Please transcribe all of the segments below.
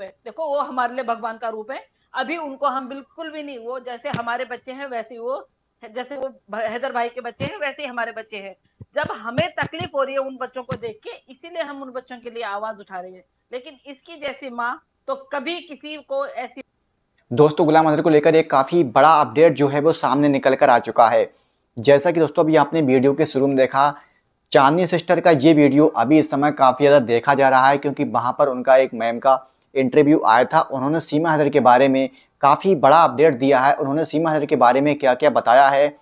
रूप है देखो वो हमारे लिए भगवान का रूप है अभी उनको हम बिल्कुल भी नहीं वो जैसे हमारे बच्चे हैं वैसे वो जैसे वो हैदर भाई के बच्चे हैं वैसे ही हमारे बच्चे हैं जब हमें तकलीफ हो रही है उन बच्चों को देख के इसीलिए हम उन बच्चों के लिए आवाज उठा रहे हैं लेकिन इसकी जैसी माँ तो कभी किसी को ऐसी दोस्तों गुलाम अजहर को लेकर एक काफ़ी बड़ा अपडेट जो है वो सामने निकल कर आ चुका है जैसा कि दोस्तों अभी आपने वीडियो के शुरू में देखा चांदनी सिस्टर का ये वीडियो अभी इस समय काफ़ी ज़्यादा देखा जा रहा है क्योंकि वहां पर उनका एक मैम का इंटरव्यू आया था उन्होंने सीमा हैदर के बारे में काफ़ी बड़ा अपडेट दिया है उन्होंने सीमा हैदर के बारे में क्या क्या बताया है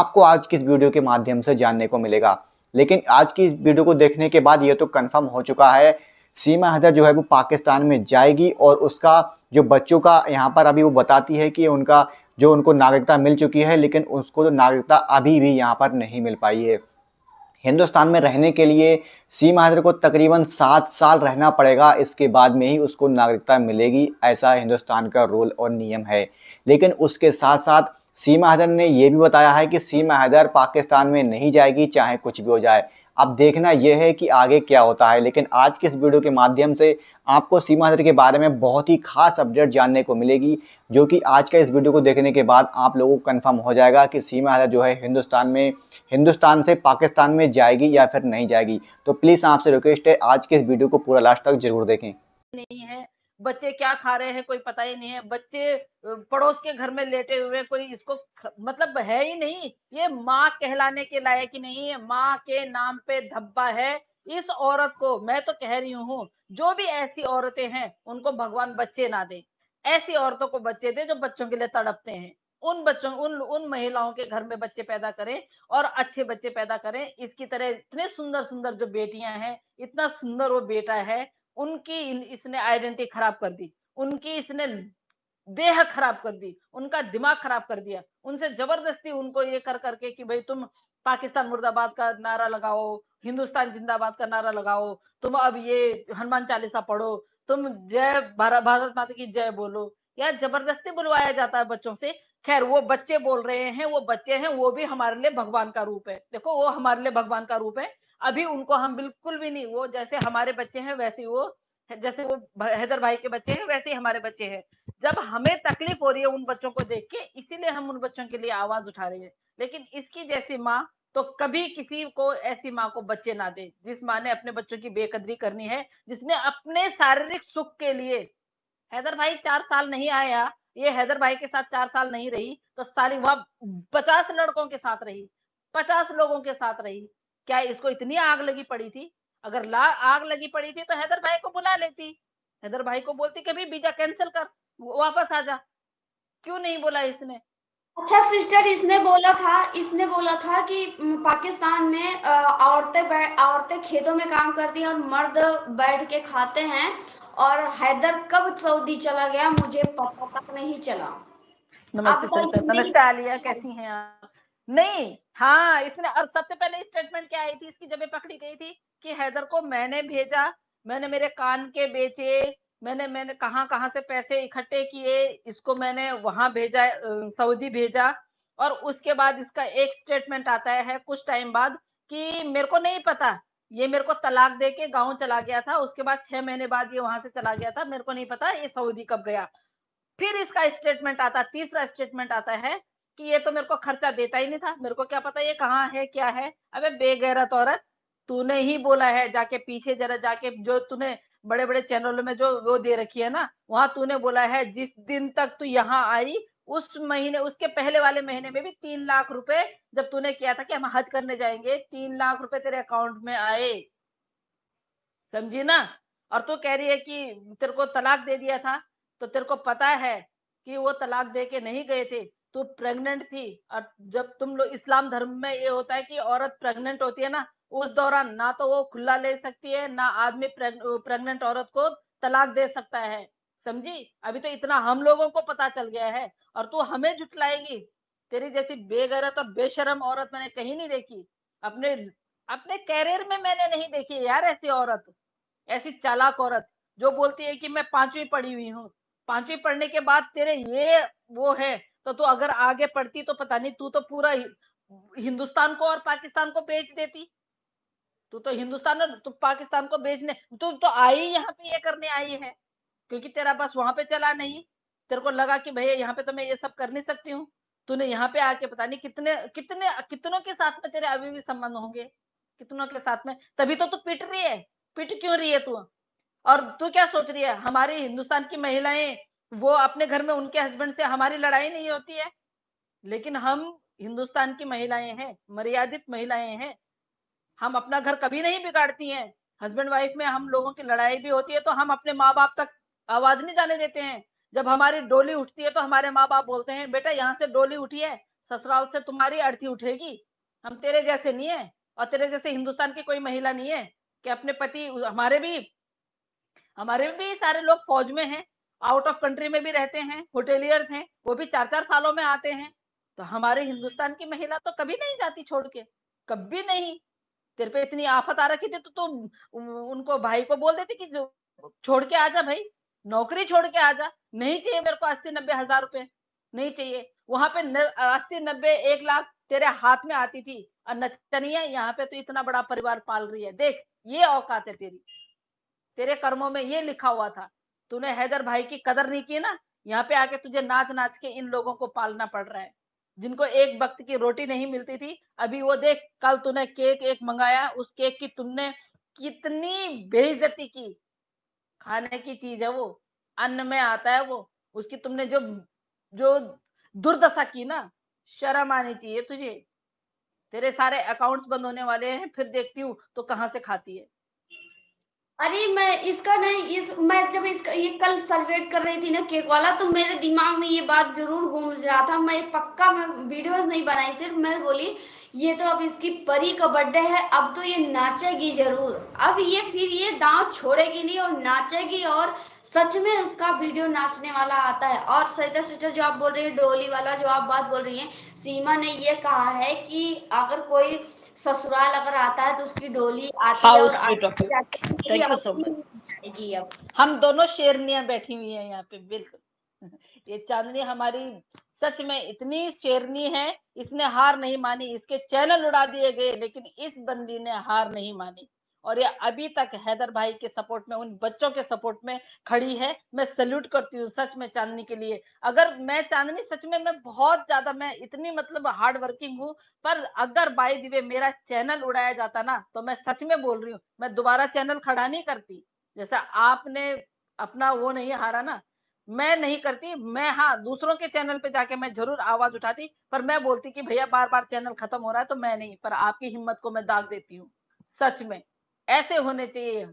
आपको आज की इस वीडियो के माध्यम से जानने को मिलेगा लेकिन आज की इस वीडियो को देखने के बाद ये तो कन्फर्म हो चुका है सीमा हैदर जो है वो पाकिस्तान में जाएगी और उसका जो बच्चों का यहाँ पर अभी वो बताती है कि उनका जो उनको नागरिकता मिल चुकी है लेकिन उसको जो तो नागरिकता अभी भी यहाँ पर नहीं मिल पाई है हिंदुस्तान में रहने के लिए सी महाजर को तकरीबन सात साल रहना पड़ेगा इसके बाद में ही उसको नागरिकता मिलेगी ऐसा हिंदुस्तान का रूल और नियम है लेकिन उसके साथ साथ सीमा हैदर ने यह भी बताया है कि सीमा हैदर पाकिस्तान में नहीं जाएगी चाहे कुछ भी हो जाए अब देखना यह है कि आगे क्या होता है लेकिन आज के इस वीडियो के माध्यम से आपको सीमा दर के बारे में बहुत ही खास अपडेट जानने को मिलेगी जो कि आज का इस वीडियो को देखने के बाद आप लोगों को कन्फर्म हो जाएगा कि सीमा हजर जो है हिंदुस्तान में हिंदुस्तान से पाकिस्तान में जाएगी या फिर नहीं जाएगी तो प्लीज़ आपसे रिक्वेस्ट है आज के इस वीडियो को पूरा लास्ट तक जरूर देखें नहीं है बच्चे क्या खा रहे हैं कोई पता ही नहीं है बच्चे पड़ोस के घर में लेटे हुए कोई इसको मतलब है ही नहीं ये माँ कहलाने के लायक ही नहीं है माँ के नाम पे धब्बा है इस औरत को मैं तो कह रही हूँ जो भी ऐसी औरतें हैं उनको भगवान बच्चे ना दे ऐसी औरतों को बच्चे दे जो बच्चों के लिए तड़पते हैं उन बच्चों उन उन महिलाओं के घर में बच्चे पैदा करें और अच्छे बच्चे पैदा करें इसकी तरह इतने सुंदर सुंदर जो बेटियां हैं इतना सुंदर वो बेटा है उनकी इसने आइडेंटिटी खराब कर दी उनकी इसने देह खराब कर दी उनका दिमाग खराब कर दिया उनसे जबरदस्ती उनको ये कर करके कि भाई तुम पाकिस्तान मुर्दाबाद का नारा लगाओ हिंदुस्तान जिंदाबाद का नारा लगाओ तुम अब ये हनुमान चालीसा पढ़ो तुम जय भारत भारत माता की जय बोलो यार जबरदस्ती बुलवाया जाता है बच्चों से खैर वो बच्चे बोल रहे हैं वो बच्चे हैं वो भी हमारे लिए भगवान का रूप है देखो वो हमारे लिए भगवान का रूप है अभी उनको हम बिल्कुल भी नहीं वो जैसे हमारे बच्चे हैं वैसे वो जैसे वो हैदर भाई के बच्चे हैं वैसे ही हमारे बच्चे हैं जब हमें तकलीफ हो रही है उन बच्चों को देख के इसीलिए हम उन बच्चों के लिए आवाज उठा रहे हैं लेकिन इसकी जैसी माँ तो कभी किसी को ऐसी माँ को बच्चे ना दे जिस माँ ने अपने बच्चों की बेकदरी करनी है जिसने अपने शारीरिक सुख के लिए हैदर भाई चार साल नहीं आया ये हैदर भाई के साथ चार साल नहीं रही तो सारी वह पचास लड़कों के साथ रही पचास लोगों के साथ रही क्या इसको इतनी आग लगी पड़ी थी अगर ला आग लगी पड़ी थी तो हैदर भाई को बुला लेती हैदर भाई को बोलती कि वीजा कैंसिल कर वापस आ जा क्यों नहीं बोला इसने अच्छा सिस्टर इसने बोला था इसने बोला था कि पाकिस्तान में औरतें औरतें खेतों में काम करती हैं और मर्द बैठ के खाते हैं और हैदर कब सऊदी चला गया मुझे पता तक नहीं चला नमस्ते नमस्ते आलिया कैसी हैं आप नहीं हाँ इसने और सबसे पहले स्टेटमेंट क्या आई थी इसकी जब पकड़ी गई थी कि हैदर को मैंने भेजा मैंने मेरे कान के बेचे मैंने मैंने कहाँ कहाँ से पैसे इकट्ठे किए इसको मैंने वहां भेजा सऊदी भेजा और उसके बाद इसका एक स्टेटमेंट आता है कुछ टाइम बाद कि मेरे को नहीं पता ये मेरे को तलाक दे के गाँव चला गया था उसके बाद छह महीने बाद ये वहां से चला गया था मेरे को नहीं पता ये सऊदी कब गया फिर इसका स्टेटमेंट आता तीसरा स्टेटमेंट आता है कि ये तो मेरे को खर्चा देता ही नहीं था मेरे को क्या पता ये कहाँ है क्या है अबे बेगैरत तो औरत तूने ही बोला है जाके पीछे जरा जाके जो तूने बड़े बड़े चैनलों में जो वो दे रखी है ना वहां तूने बोला है जिस दिन तक तू यहाँ आई उस महीने उसके पहले वाले महीने में भी तीन लाख रुपए जब तूने किया था कि हम हज करने जाएंगे तीन लाख रुपए तेरे अकाउंट में आए समझी ना और तू कह रही है कि तेरे को तलाक दे दिया था तो तेरे को पता है कि वो तलाक दे के नहीं गए थे तो प्रेग्नेंट थी और जब तुम लोग इस्लाम धर्म में ये होता है कि औरत प्रेग्नेंट होती है ना उस दौरान ना तो वो खुला ले सकती है ना आदमी प्रेग्नेंट औरत को तलाक दे सकता है समझी अभी तो इतना हम लोगों को पता चल गया है और तू हमें जुटलाएगी तेरी जैसी बेगरत और बेशरम औरत मैंने कहीं नहीं देखी अपने अपने कैरियर में मैंने नहीं देखी यार ऐसी औरत ऐसी चालाक औरत जो बोलती है कि मैं पांचवी पढ़ी हुई हूँ पांचवी पढ़ने के बाद तेरे ये वो है तो तू तो अगर आगे पढ़ती तो पता नहीं तू तो पूरा हिंदुस्तान को और पाकिस्तान को बेच देती तू तो हिंदुस्तान और तू पाकिस्तान को बेचने तू तो आई यहाँ पे ये करने आई है क्योंकि तेरा बस वहां पे चला नहीं तेरे को लगा कि भैया यहाँ पे तो मैं ये सब कर नहीं सकती हूँ तूने यहाँ पे आके पता नहीं कितने कितने कितनों के साथ में तेरे अभी भी संबंध होंगे कितनों के साथ में तभी तो तू पिट रही है पिट क्यों रही है तू और तू क्या सोच रही है हमारी हिंदुस्तान की महिलाएं वो अपने घर में उनके हस्बैंड से हमारी लड़ाई नहीं होती है लेकिन हम हिंदुस्तान की महिलाएं हैं मर्यादित महिलाएं हैं हम अपना घर कभी नहीं बिगाड़ती हैं हस्बैंड वाइफ में हम लोगों की लड़ाई भी होती है तो हम अपने माँ बाप तक आवाज नहीं जाने देते हैं जब हमारी डोली उठती है तो हमारे माँ बाप बोलते हैं बेटा यहाँ से डोली उठी है ससुराल से तुम्हारी अर्थी उठेगी हम तेरे जैसे नहीं है और तेरे जैसे हिंदुस्तान की कोई महिला नहीं है कि अपने पति हमारे भी हमारे भी सारे लोग फौज में हैं आउट ऑफ कंट्री में भी रहते हैं होटेलियर्स हैं वो भी चार चार सालों में आते हैं तो हमारे हिंदुस्तान की महिला तो कभी नहीं जाती छोड़ के कभी नहीं तेरे पे इतनी आफत आ रखी थी तो तुम उनको भाई को बोल देती कि छोड़ के आजा जा भाई नौकरी छोड़ के आ जा नहीं चाहिए मेरे को अस्सी नब्बे हजार रुपए नहीं चाहिए वहां पे अस्सी नब्बे एक लाख तेरे हाथ में आती थी और नचनिया यहाँ पे तो इतना बड़ा परिवार पाल रही है देख ये औकात है तेरी तेरे कर्मों में ये लिखा हुआ था तूने हैदर भाई की कदर नहीं की ना यहाँ पे आके तुझे नाच नाच के इन लोगों को पालना पड़ रहा है जिनको एक वक्त की रोटी नहीं मिलती थी अभी वो देख कल तूने केक एक मंगाया उस केक की तुमने कितनी बेइज्जती की खाने की चीज है वो अन्न में आता है वो उसकी तुमने जो जो दुर्दशा की ना शर्म आनी चाहिए तुझे तेरे सारे अकाउंट्स बंद होने वाले हैं फिर देखती हूँ तो कहाँ से खाती है अरे मैं इसका नहीं इस मैं जब इसका ये कल सर्वेट कर रही थी ना केक वाला तो मेरे दिमाग में ये बात जरूर घूम रहा था मैं पक्का मैं वीडियोस नहीं बनाई सिर्फ मैं बोली ये तो अब इसकी परी का बर्थडे है अब तो ये नाचेगी जरूर अब ये फिर ये दांव छोड़ेगी नहीं और नाचेगी और सच में उसका वीडियो नाचने वाला आता है और सरिता सिस्टर जो आप बोल रही है डोली वाला जो आप बात बोल रही है सीमा ने ये कहा है कि अगर कोई ससुराल अगर आता है तो उसकी डोली आती है हाँ, और आती यू सो हम दोनों शेरनियां बैठी हुई हैं यहाँ पे बिल्कुल ये चांदनी हमारी सच में इतनी शेरनी है इसने हार नहीं मानी इसके चैनल उड़ा दिए गए लेकिन इस बंदी ने हार नहीं मानी और ये अभी तक हैदर भाई के सपोर्ट में उन बच्चों के सपोर्ट में खड़ी है मैं सल्यूट करती हूँ सच में चांदनी के लिए अगर मैं चांदनी सच में मैं बहुत ज्यादा मैं इतनी मतलब हार्ड वर्किंग हूँ पर अगर बाई दिवे मेरा चैनल उड़ाया जाता ना तो मैं सच में बोल रही हूँ मैं दोबारा चैनल खड़ा नहीं करती जैसा आपने अपना वो नहीं हारा ना मैं नहीं करती मैं हाँ दूसरों के चैनल पे जाके मैं जरूर आवाज उठाती पर मैं बोलती कि भैया बार बार चैनल खत्म हो रहा है तो मैं नहीं पर आपकी हिम्मत को मैं दाग देती हूँ सच में ऐसे होने चाहिए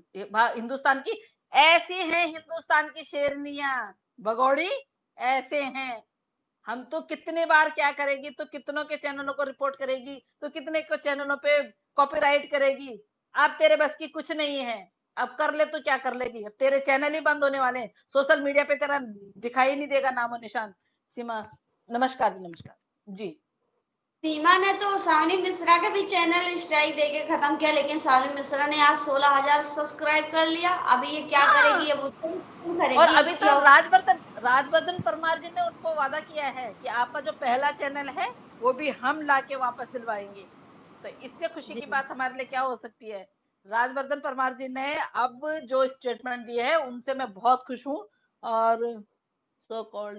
हिंदुस्तान की ऐसी हैं हिंदुस्तान की शेरनिया भगौड़ी ऐसे हैं हम तो कितने बार क्या करेगी तो कितनों के चैनलों को रिपोर्ट करेगी तो कितने को चैनलों पे कॉपीराइट करेगी आप तेरे बस की कुछ नहीं है अब कर ले तो क्या कर लेगी अब तेरे चैनल ही बंद होने वाले हैं सोशल मीडिया पे तेरा दिखाई नहीं देगा नामो निशान सीमा नमस्कार जी नमस्कार जी सीमा ने तो सावनी मिश्रा का भी चैनल स्ट्राइक के खत्म किया लेकिन सावनी मिश्रा ने आज सोलह हजार सब्सक्राइब कर लिया अभी ये क्या हाँ। करेगी अब तो और अभी तो राजवर्धन राजवर्धन परमार जी ने उनको वादा किया है कि आपका जो पहला चैनल है वो भी हम ला के वापस दिलवाएंगे तो इससे खुशी की बात हमारे लिए क्या हो सकती है राजवर्धन परमार जी ने अब जो स्टेटमेंट दिए है उनसे मैं बहुत खुश हूँ और सो कॉल्ड